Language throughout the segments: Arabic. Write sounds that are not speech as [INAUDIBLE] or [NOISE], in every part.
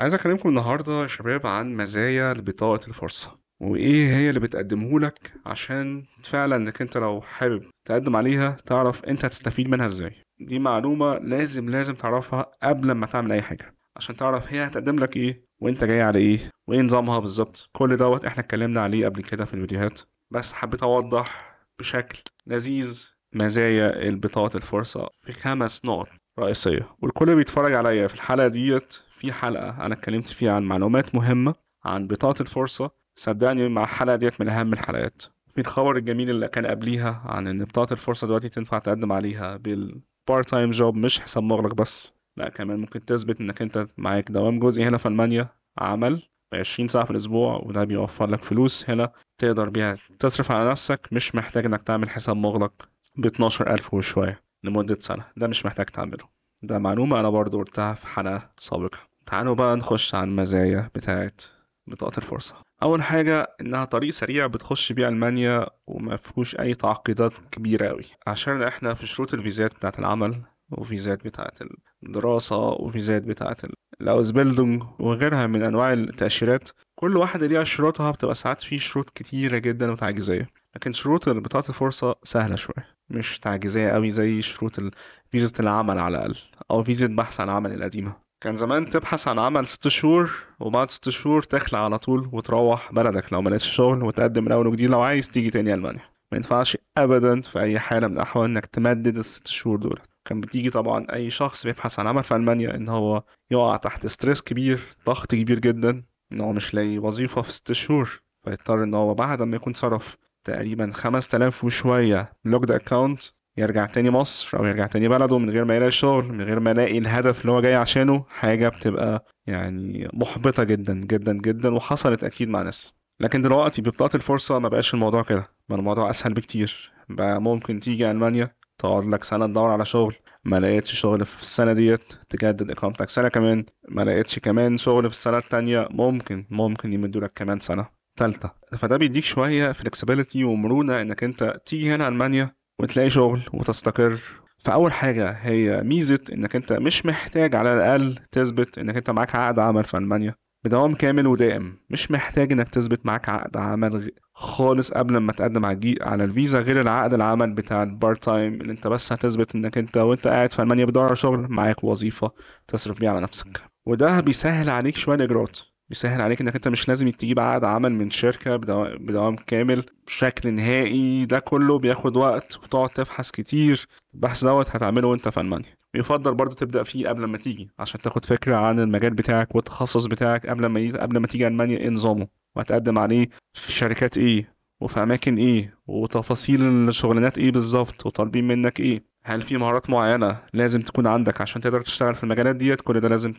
عايز أكلمكم النهاردة يا شباب عن مزايا لبطاقه الفرصة وإيه هي اللي بتقدمه لك عشان فعلا إنك أنت لو حابب تقدم عليها تعرف أنت هتستفيد منها إزاي دي معلومة لازم لازم تعرفها قبل ما تعمل أي حاجة عشان تعرف هي هتقدم لك إيه وأنت جاي على إيه وإيه نظامها بالظبط كل دوت إحنا اتكلمنا عليه قبل كده في الفيديوهات بس حبيت أوضح بشكل لذيذ مزايا البطاقة الفرصة في خمس نقط رئيسية والكل بيتفرج عليا في الحلقة ديت في حلقه انا اتكلمت فيها عن معلومات مهمه عن بطاقه الفرصه صدقني مع الحلقه ديت من اهم الحلقات في الخبر الجميل اللي كان قبليها عن ان بطاقه الفرصه دلوقتي تنفع تقدم عليها بالبار تايم جوب مش حساب مغلق بس لا كمان ممكن تثبت انك انت معاك دوام جزئي هنا في المانيا عمل 20 ساعة في الأسبوع وده بيوفر لك فلوس هنا تقدر بيها تصرف على نفسك مش محتاج إنك تعمل حساب مغلق ب 12000 وشوية لمدة سنة ده مش محتاج تعمله ده معلومة أنا برضو قلتها في حلقة سابقة تعالوا بقى نخش على المزايا بتاعت بطاقة الفرصة أول حاجة إنها طريق سريع بتخش بيه ألمانيا وما فيهوش أي تعقيدات كبيرة أوي عشان إحنا في شروط الفيزات بتاعت العمل وفيزات بتاعت الدراسة وفيزات بتاعت الأوزبيلدونج وغيرها من أنواع التأشيرات كل واحدة ليها شروطها بتبقى ساعات فيه شروط كتيرة جدا وتعجيزية لكن شروط بطاقة الفرصة سهلة شوية مش تعجيزية أوي زي شروط فيزة العمل على الأقل أو فيزة بحث عن عمل القديمة كان زمان تبحث عن عمل ست شهور وبعد ست شهور تخلع على طول وتروح بلدك لو ملقتش شغل وتقدم من اول وجديد لو عايز تيجي تاني المانيا ما ينفعش ابدا في اي حاله من الاحوال انك تمدد الست شهور دول كان بتيجي طبعا اي شخص بيبحث عن عمل في المانيا ان هو يقع تحت ستريس كبير ضغط كبير جدا ان هو مش لاقي وظيفه في ست شهور فيضطر ان هو بعد ما يكون صرف تقريبا 5000 وشويه لوكد اكونت يرجع تاني مصر او يرجع تاني بلده من غير ما يلاقي شغل من غير ما يلاقي الهدف اللي هو جاي عشانه حاجه بتبقى يعني محبطه جدا جدا جدا وحصلت اكيد مع ناس لكن دلوقتي ببطاقه الفرصه ما بقاش الموضوع كده بقى الموضوع اسهل بكتير بقى ممكن تيجي المانيا تقعد لك سنه تدور على شغل ما لقيتش شغل في السنه ديت تجدد اقامتك سنه كمان ما لقيتش كمان شغل في السنه التانية ممكن ممكن يمدوا لك كمان سنه تالتة فده بيديك شويه فلكسبيليتي ومرونه انك انت تيجي هنا المانيا وتلاقي شغل وتستقر فأول حاجة هي ميزة إنك أنت مش محتاج على الأقل تثبت إنك أنت معاك عقد عمل في ألمانيا بدوام كامل ودائم مش محتاج إنك تثبت معاك عقد عمل خالص قبل ما تقدم على على الفيزا غير العقد العمل بتاع البارت تايم اللي أنت بس هتثبت إنك أنت وأنت قاعد في ألمانيا بتدور على شغل معاك وظيفة تصرف بيها على نفسك وده بيسهل عليك شوية الإجراءات بيسهل عليك انك انت مش لازم تجيب عقد عمل من شركه بدوام كامل بشكل نهائي ده كله بياخد وقت وتقعد تبحث كتير البحث دوت هتعمله وانت في المانيا يفضل برضو تبدا فيه قبل ما تيجي عشان تاخد فكره عن المجال بتاعك والتخصص بتاعك قبل ما قبل ما تيجي المانيا ايه نظامه وهتقدم عليه في شركات ايه وفي اماكن ايه وتفاصيل الشغلانات ايه بالظبط وطالبين منك ايه هل في مهارات معينة لازم تكون عندك عشان تقدر تشتغل في المجالات ديت كل ده لازم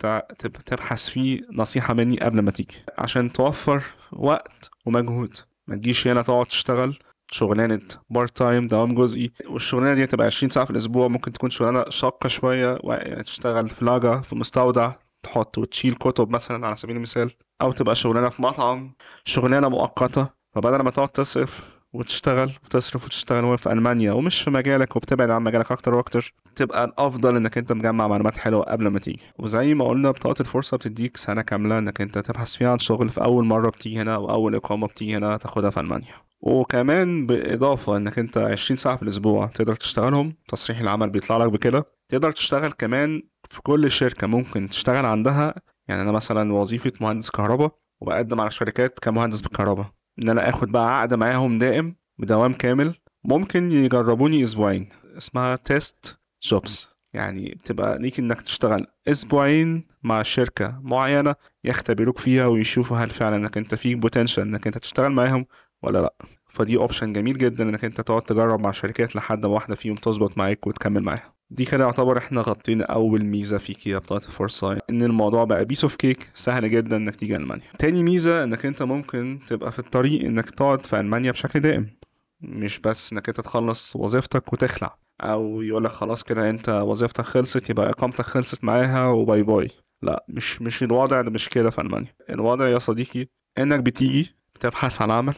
تبحث فيه نصيحة مني قبل ما تيجي عشان توفر وقت ومجهود ما تجيش هنا تقعد تشتغل شغلانة بارت تايم دوام جزئي والشغلانة دي هتبقى 20 ساعة في الأسبوع ممكن تكون شغلانة شاقة شوية يعني تشتغل في لاجا في مستودع تحط وتشيل كتب مثلا على سبيل المثال أو تبقى شغلانة في مطعم شغلانة مؤقتة فبدل ما تقعد تصرف وتشتغل وتصرف وتشتغل في المانيا ومش في مجالك وبتبعد عن مجالك اكتر واكتر تبقى الافضل انك انت مجمع معلومات حلوه قبل ما تيجي وزي ما قلنا بطاقه الفرصه بتديك سنه كامله انك انت تبحث فيها عن شغل في اول مره بتيجي هنا او اول اقامه بتيجي هنا تاخدها في المانيا وكمان بالاضافه انك انت 20 ساعه في الاسبوع تقدر تشتغلهم تصريح العمل بيطلع لك بكده تقدر تشتغل كمان في كل شركه ممكن تشتغل عندها يعني انا مثلا وظيفه مهندس كهرباء وبقدم على شركات كمهندس بالكهرباء ان انا اخد بقى عقد معاهم دائم بدوام كامل ممكن يجربوني اسبوعين اسمها تيست جوبز يعني بتبقى ليك انك تشتغل اسبوعين مع شركة معينة يختبروك فيها ويشوفوا هل فعلا انك انت فيك بوتنشال انك انت تشتغل معاهم ولا لا فدي اوبشن جميل جدا انك انت تقعد تجرب مع شركات لحد ما واحدة فيهم تظبط معاك وتكمل معاها دي كده يعتبر احنا غطينا اول ميزه في كيا بتاعت الفورسايت ان الموضوع بقى بيس اوف كيك سهل جدا انك تيجي المانيا تاني ميزه انك انت ممكن تبقى في الطريق انك تقعد في المانيا بشكل دائم مش بس انك انت تخلص وظيفتك وتخلع او يقول لك خلاص كده انت وظيفتك خلصت يبقى اقامتك خلصت معاها وباي باي لا مش مش الوضع ده مش كده في المانيا الوضع يا صديقي انك بتيجي بتبحث عن عمل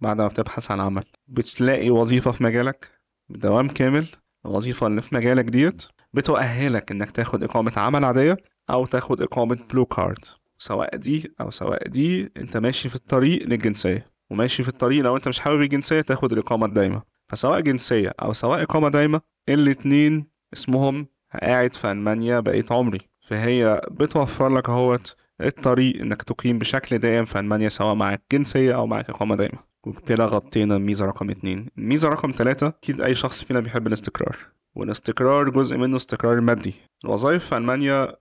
بعد ما بتبحث عن عمل بتلاقي وظيفه في مجالك بدوام كامل الوظيفة اللي في مجالك ديت بتؤهلك إنك تاخد إقامة عمل عادية أو تاخد إقامة بلو كارد سواء دي أو سواء دي أنت ماشي في الطريق للجنسية وماشي في الطريق لو أنت مش حابب الجنسية تاخد الإقامة الدايمة فسواء جنسية أو سواء إقامة دايمة الاتنين اسمهم قاعد في ألمانيا بقيت عمري فهي بتوفر لك اهوت الطريق انك تقيم بشكل دائم في المانيا سواء معاك جنسيه او معاك اقامه دائمه وبكده غطينا الميزة رقم اتنين الميزة رقم تلاتة أكيد أي شخص فينا بيحب الاستقرار والاستقرار جزء منه استقرار مادي الوظائف في ألمانيا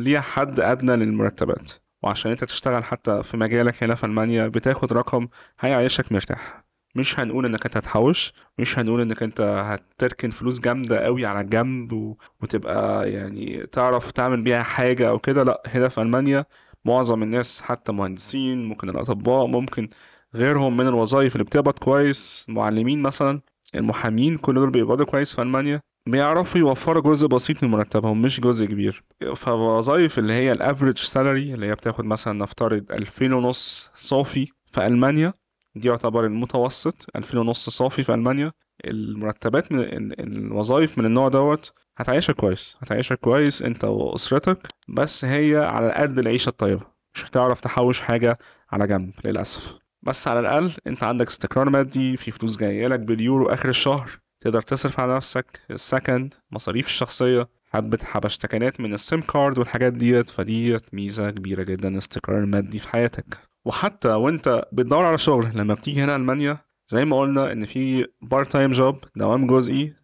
ليها حد أدنى للمرتبات وعشان أنت تشتغل حتى في مجالك هنا في ألمانيا بتاخد رقم هيعيشك مرتاح مش هنقول انك انت هتحوش مش هنقول انك انت هتركن فلوس جامده قوي على جنب و... وتبقى يعني تعرف تعمل بيها حاجه او كده لا هنا في المانيا معظم الناس حتى مهندسين ممكن الاطباء ممكن غيرهم من الوظائف اللي بتقبض كويس المعلمين مثلا المحامين كل دول بيقبضوا كويس في ألمانيا بيعرفوا يوفروا جزء بسيط من مرتبهم مش جزء كبير فوظائف اللي هي الافريج سالري اللي هي بتاخد مثلا نفترض 2000 ونص صافي في ألمانيا دي يعتبر المتوسط 2000 ونص صافي في ألمانيا المرتبات من الوظائف من النوع دوت هتعيشك كويس هتعيشك كويس انت واسرتك بس هي على قد العيشه الطيبه مش هتعرف تحوش حاجه على جنب للاسف بس على الأقل أنت عندك استقرار مادي في فلوس جاية لك باليورو آخر الشهر تقدر تصرف على نفسك السكن مصاريف الشخصية حبة حبشتكنات من السيم كارد والحاجات ديت فديت ميزة كبيرة جدا استقرار مادي في حياتك وحتى وانت بتدور على شغل لما بتيجي هنا ألمانيا زي ما قلنا ان في بارت تايم جوب دوام جزئي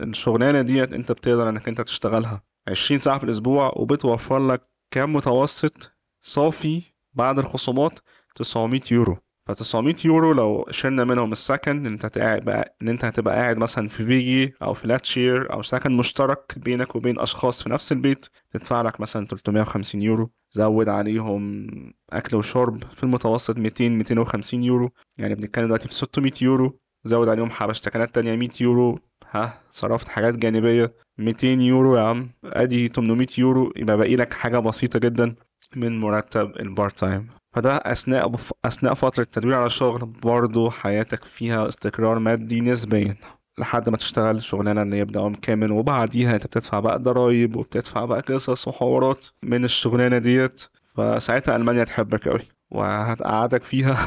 الشغلانه ديت انت بتقدر انك انت تشتغلها 20 ساعه في الاسبوع وبتوفر لك كام متوسط صافي بعد الخصومات 900 يورو ف 900 يورو لو شلنا منهم السكن انت هتبقى بقى... ان انت هتبقى قاعد مثلا في فيجي او في لاتشير او سكن مشترك بينك وبين اشخاص في نفس البيت تدفع لك مثلا 350 يورو زود عليهم اكل وشرب في المتوسط 200 250 يورو يعني بنتكلم دلوقتي في 600 يورو زود عليهم حبشتكنات تانية 100 يورو ها صرفت حاجات جانبية 200 يورو يا عم ادي 800 يورو يبقى باقي لك حاجة بسيطة جدا من مرتب البارت تايم فده أثناء أثناء فترة التدوير على الشغل برضه حياتك فيها استقرار مادي نسبيا لحد ما تشتغل شغلانه اللي يبدا يوم كامل وبعديها انت بتدفع بقى ضرايب وبتدفع بقى قصص وحوارات من الشغلانه ديت فساعتها المانيا تحبك قوي وهتقعدك فيها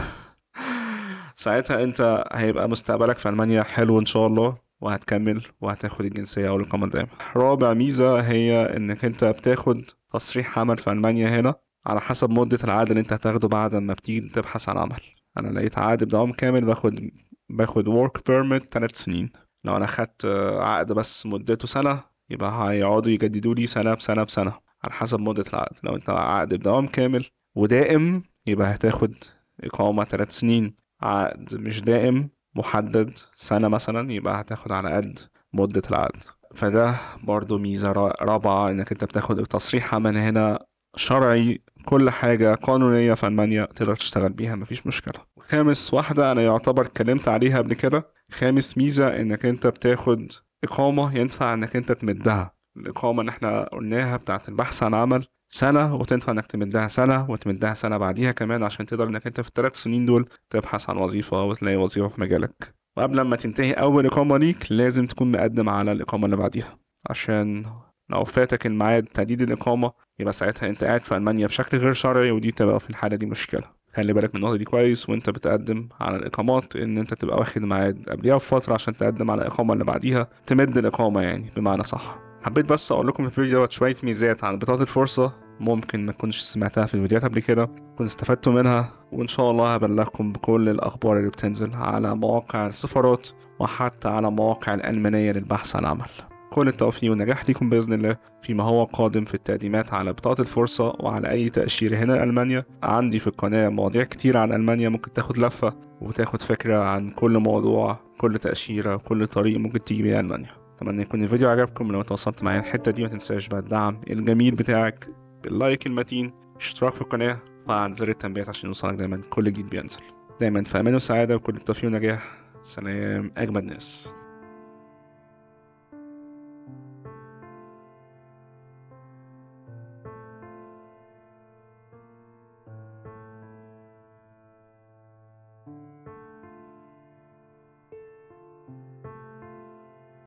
[LAUGHS] ساعتها انت هيبقى مستقبلك في المانيا حلو ان شاء الله وهتكمل وهتاخد الجنسيه او الاقامه الدائمه رابع ميزه هي انك انت بتاخد تصريح عمل في المانيا هنا على حسب مدة العقد اللي انت هتاخده بعد ما بتيجي تبحث عن عمل انا لقيت عقد بدوام كامل باخد باخد work permit تلات سنين لو انا خدت عقد بس مدته سنة يبقى هيقعدوا يجددوا لي سنة بسنة بسنة على حسب مدة العقد لو انت عقد بدوام كامل ودائم يبقى هتاخد إقامة تلات سنين عقد مش دائم محدد سنة مثلا يبقى هتاخد على قد مدة العقد فده برضو ميزة رابعة إنك أنت بتاخد تصريح عمل هنا شرعي كل حاجة قانونية في ألمانيا تقدر تشتغل بيها مفيش مشكلة خامس واحدة أنا يعتبر اتكلمت عليها قبل كده خامس ميزة إنك أنت بتاخد إقامة ينفع إنك أنت تمدها الإقامة اللي إحنا قلناها بتاعة البحث عن عمل سنة وتنفع إنك تمدها سنة وتمدها سنة بعديها كمان عشان تقدر إنك أنت في الثلاث سنين دول تبحث عن وظيفة وتلاقي وظيفة في مجالك وقبل ما تنتهي أول إقامة ليك لازم تكون مقدم على الإقامة اللي بعديها عشان لو فاتك الميعاد تجديد الإقامة يبقى ساعتها أنت قاعد في ألمانيا بشكل غير شرعي ودي تبقى في الحالة دي مشكلة خلي بالك من النقطة دي كويس وأنت بتقدم على الإقامات إن أنت تبقى واخد ميعاد قبليها بفترة عشان تقدم على الإقامة اللي بعديها تمد الإقامة يعني بمعنى صح حبيت بس اقول لكم في الفيديو دوت شويه ميزات عن بطاقه الفرصه ممكن ما تكونش سمعتها في الفيديوهات قبل كده كنت استفدتوا منها وان شاء الله هبلغكم بكل الاخبار اللي بتنزل على مواقع السفارات وحتى على مواقع الالمانيه للبحث عن عمل كل التوفيق والنجاح ليكم بإذن الله فيما هو قادم في التقديمات على بطاقة الفرصة وعلى أي تأشيرة هنا ألمانيا عندي في القناة مواضيع كتير عن ألمانيا ممكن تاخد لفة وتاخد فكرة عن كل موضوع كل تأشيرة كل طريق ممكن تيجي بيها ألمانيا أتمنى يكون الفيديو عجبكم لو اتواصلت معايا الحتة دي ما تنساش بقى الدعم الجميل بتاعك باللايك المتين اشتراك في القناة وفعل زر التنبيهات عشان يوصلك دايما كل جديد بينزل دايما في أمان وسعادة وكل التوفيق والنجاح سلام أجمد ناس